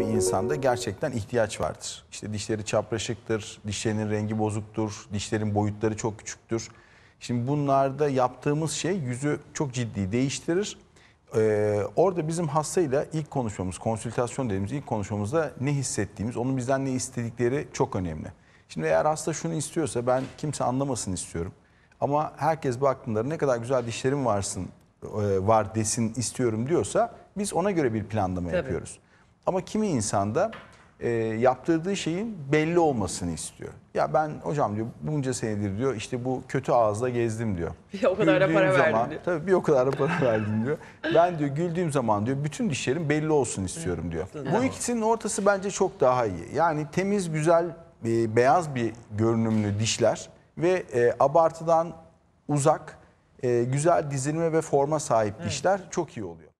kimi insanda gerçekten ihtiyaç vardır. İşte dişleri çapraşıktır, dişlerinin rengi bozuktur, dişlerin boyutları çok küçüktür. Şimdi bunlarda yaptığımız şey yüzü çok ciddi değiştirir. Ee, orada bizim hastayla ilk konuşmamız, konsültasyon dediğimiz ilk konuşmamızda ne hissettiğimiz, onun bizden ne istedikleri çok önemli. Şimdi eğer hasta şunu istiyorsa ben kimse anlamasın istiyorum. Ama herkes baktığında ne kadar güzel dişlerim varsın, e, var desin istiyorum diyorsa biz ona göre bir planlama Tabii. yapıyoruz. Ama kimi insanda e, yaptırdığı şeyin belli olmasını istiyor. Ya ben hocam diyor bunca senedir diyor işte bu kötü ağızla gezdim diyor. Bir o kadar da para zaman, verdim diyor. Tabii bir o kadar da para verdim diyor. Ben diyor güldüğüm zaman diyor bütün dişlerim belli olsun istiyorum diyor. bu ikisinin ortası bence çok daha iyi. Yani temiz güzel e, beyaz bir görünümlü dişler ve e, abartıdan uzak e, güzel dizilme ve forma sahip dişler çok iyi oluyor.